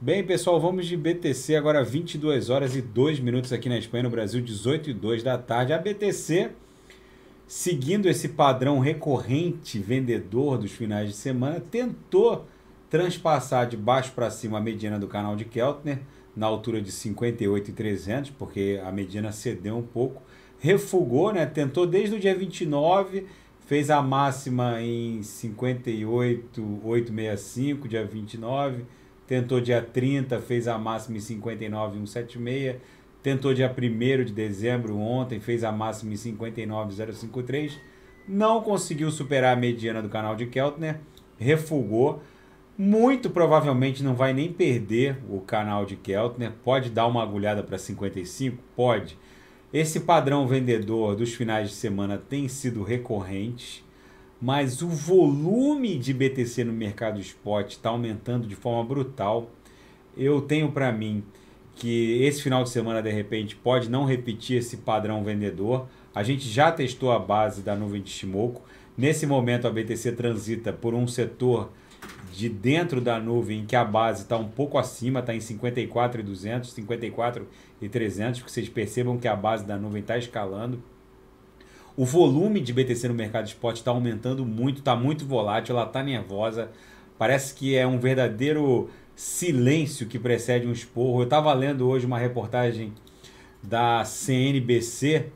Bem, pessoal, vamos de BTC agora 22 horas e 2 minutos aqui na Espanha, no Brasil, 18 e 2 da tarde. A BTC seguindo esse padrão recorrente vendedor dos finais de semana, tentou transpassar de baixo para cima a mediana do canal de Keltner na altura de 58,300, porque a mediana cedeu um pouco, refugou, né? Tentou desde o dia 29, fez a máxima em 58,865, dia 29 tentou dia 30, fez a máxima em 59,176, tentou dia 1 de dezembro ontem, fez a máxima em 59,053, não conseguiu superar a mediana do canal de Keltner, refugou, muito provavelmente não vai nem perder o canal de Keltner, pode dar uma agulhada para 55, pode. Esse padrão vendedor dos finais de semana tem sido recorrente, mas o volume de BTC no mercado spot está aumentando de forma brutal. Eu tenho para mim que esse final de semana, de repente, pode não repetir esse padrão vendedor. A gente já testou a base da nuvem de Shimoku. Nesse momento, a BTC transita por um setor de dentro da nuvem que a base está um pouco acima, está em 54 e 200, 54 e 300, que vocês percebam que a base da nuvem está escalando. O volume de BTC no mercado de spot está aumentando muito, está muito volátil, ela está nervosa. Parece que é um verdadeiro silêncio que precede um esporro. Eu estava lendo hoje uma reportagem da CNBC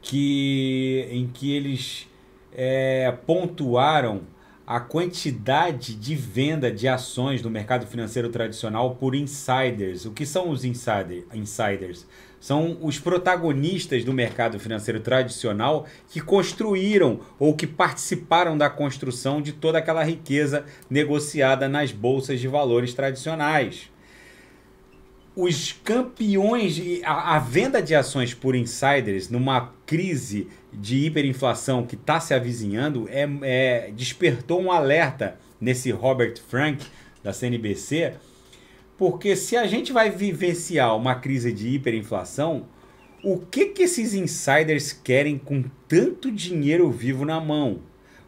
que, em que eles é, pontuaram a quantidade de venda de ações do mercado financeiro tradicional por insiders. O que são os insider, insiders? São os protagonistas do mercado financeiro tradicional que construíram ou que participaram da construção de toda aquela riqueza negociada nas bolsas de valores tradicionais os campeões, de, a, a, venda de ações por insiders numa crise de hiperinflação que está se avizinhando é, é, despertou um alerta nesse Robert Frank da CNBC, porque se a gente vai vivenciar uma crise de hiperinflação, o que, que esses insiders querem com tanto dinheiro vivo na mão?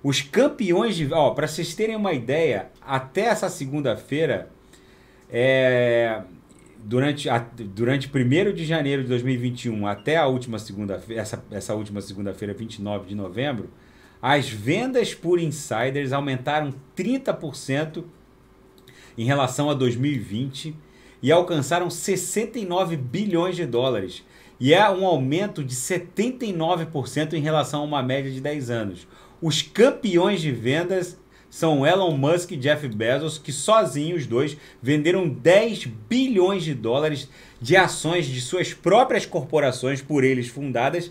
Os campeões de. Ó, para vocês terem uma ideia, até essa segunda-feira, é, durante, a, durante 1 de janeiro de 2021 até a última segunda essa, essa última segunda-feira, 29 de novembro, as vendas por insiders aumentaram 30% em relação a 2020 e alcançaram 69 bilhões de dólares. E é um aumento de 79% em relação a uma média de 10 anos. Os campeões de vendas são Elon Musk e Jeff Bezos, que sozinhos os dois venderam 10 bilhões de dólares de ações de suas próprias corporações por eles fundadas.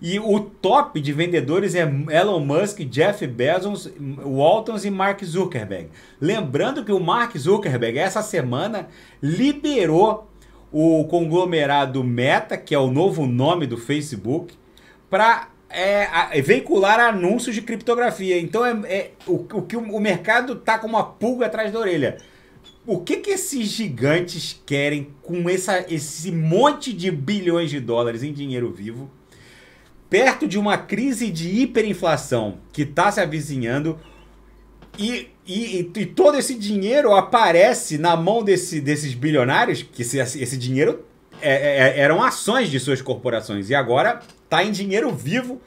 E o top de vendedores é Elon Musk, Jeff Bezos, Waltons e Mark Zuckerberg. Lembrando que o Mark Zuckerberg essa semana liberou o conglomerado Meta, que é o novo nome do Facebook, para é, é, veicular anúncios de criptografia. Então é, é o, o, que o, o mercado tá com uma pulga atrás da orelha. O que, que esses gigantes querem com essa, esse monte de bilhões de dólares em dinheiro vivo? Perto de uma crise de hiperinflação que está se avizinhando e, e, e, todo esse dinheiro aparece na mão desse, desses bilionários, que esse, esse dinheiro é, é, é, eram ações de suas corporações. E agora está em dinheiro vivo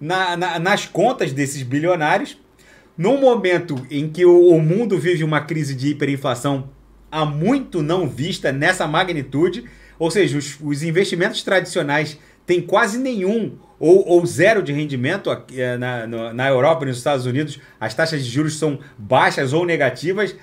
na, na, nas contas desses bilionários. Num momento em que o, o mundo vive uma crise de hiperinflação há muito não vista nessa magnitude, ou seja, os, os investimentos tradicionais têm quase nenhum ou, ou zero de rendimento eh, na, na Europa e nos Estados Unidos, as taxas de juros são baixas ou negativas,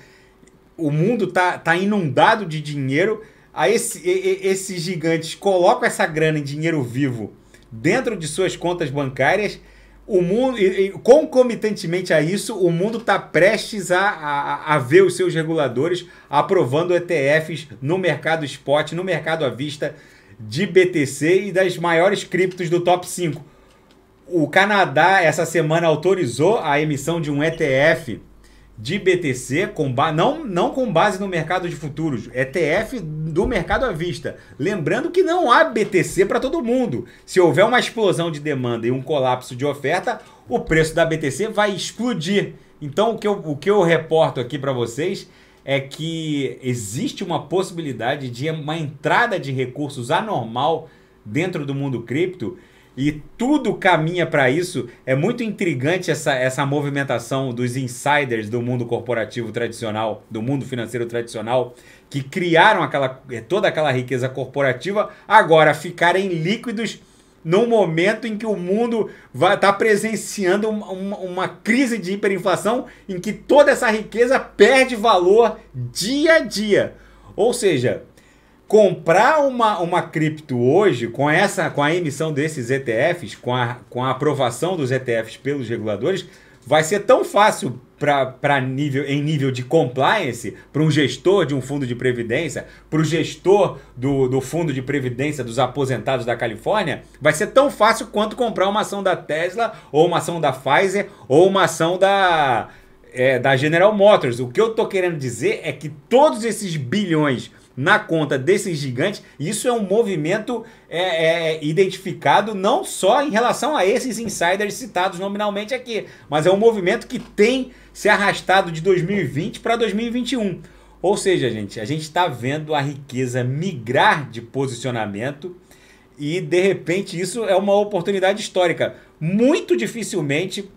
o mundo está tá inundado de dinheiro a esse, esses gigantes colocam essa grana em dinheiro vivo dentro de suas contas bancárias. O mundo, e, e, concomitantemente a isso, o mundo está prestes a, a, a ver os seus reguladores aprovando ETFs no mercado spot, no mercado à vista de BTC e das maiores criptos do top 5. O Canadá, essa semana, autorizou a emissão de um ETF de BTC, com ba... não, não com base no mercado de futuros, ETF é do mercado à vista. Lembrando que não há BTC para todo mundo. Se houver uma explosão de demanda e um colapso de oferta, o preço da BTC vai explodir. Então, o que eu, o que eu reporto aqui para vocês é que existe uma possibilidade de uma entrada de recursos anormal dentro do mundo cripto e tudo caminha para isso. É muito intrigante essa, essa movimentação dos insiders do mundo corporativo tradicional, do mundo financeiro tradicional, que criaram aquela, eh, toda aquela riqueza corporativa, agora ficarem líquidos num momento em que o mundo está presenciando uma, uma, uma, crise de hiperinflação em que toda essa riqueza perde valor dia a dia. Ou seja, comprar uma, uma cripto hoje, com essa com a emissão desses ETFs, com a, com a aprovação dos ETFs pelos reguladores, vai ser tão fácil para nível em nível de compliance para um gestor de um fundo de previdência, para o gestor do, do fundo de previdência dos aposentados da Califórnia, vai ser tão fácil quanto comprar uma ação da Tesla, ou uma ação da Pfizer, ou uma ação da, é, da General Motors. O que eu tô querendo dizer é que todos esses bilhões na conta desses gigantes, isso é um movimento é, é, identificado não só em relação a esses insiders citados nominalmente aqui, mas é um movimento que tem se arrastado de 2020 para 2021. Ou seja, gente, a gente está vendo a riqueza migrar de posicionamento e de repente isso é uma oportunidade histórica. Muito dificilmente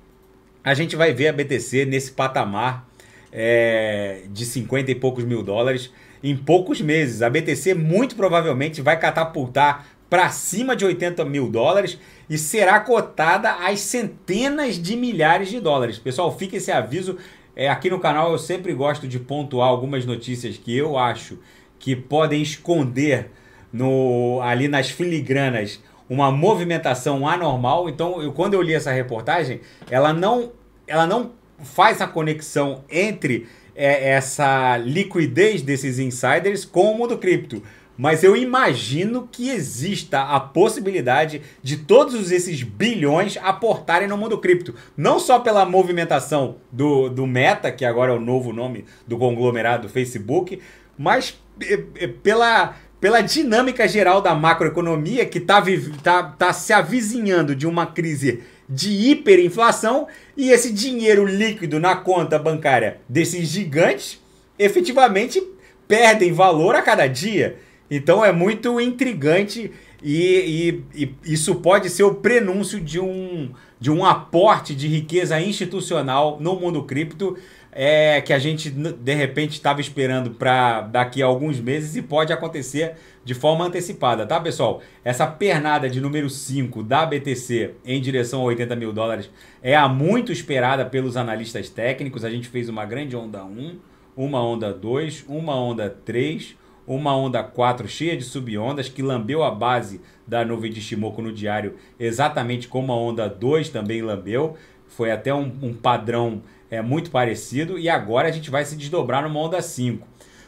a gente vai ver a BTC nesse patamar é, de 50 e poucos mil dólares em poucos meses. A BTC muito provavelmente vai catapultar para cima de 80 mil dólares e será cotada às centenas de milhares de dólares. Pessoal, fica esse aviso. É, aqui no canal eu sempre gosto de pontuar algumas notícias que eu acho que podem esconder no, ali nas filigranas uma movimentação anormal. Então, eu, quando eu li essa reportagem, ela não, ela não faz a conexão entre é essa liquidez desses insiders com o mundo cripto. Mas eu imagino que exista a possibilidade de todos esses bilhões aportarem no mundo cripto. Não só pela movimentação do, do Meta, que agora é o novo nome do conglomerado Facebook, mas eh, eh, pela, pela dinâmica geral da macroeconomia que está tá, tá se avizinhando de uma crise de hiperinflação e esse dinheiro líquido na conta bancária desses gigantes efetivamente perdem valor a cada dia. Então é muito intrigante e, e, e isso pode ser o prenúncio de um, de um aporte de riqueza institucional no mundo cripto é, que a gente de repente estava esperando para daqui a alguns meses e pode acontecer de forma antecipada, tá pessoal? Essa pernada de número 5 da BTC em direção a 80 mil dólares é a muito esperada pelos analistas técnicos. A gente fez uma grande onda 1, uma onda 2, uma onda 3, uma onda 4 cheia de subondas que lambeu a base da nuvem de Shimoku no diário, exatamente como a onda 2 também lambeu foi até um, um padrão é, muito parecido e agora a gente vai se desdobrar numa onda 5.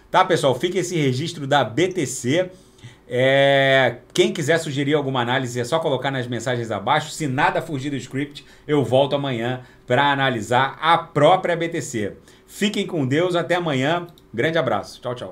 Tá, pessoal? Fica esse registro da BTC. É, quem quiser sugerir alguma análise é só colocar nas mensagens abaixo. Se nada fugir do script, eu volto amanhã para analisar a própria BTC. Fiquem com Deus, até amanhã. Grande abraço. Tchau, tchau.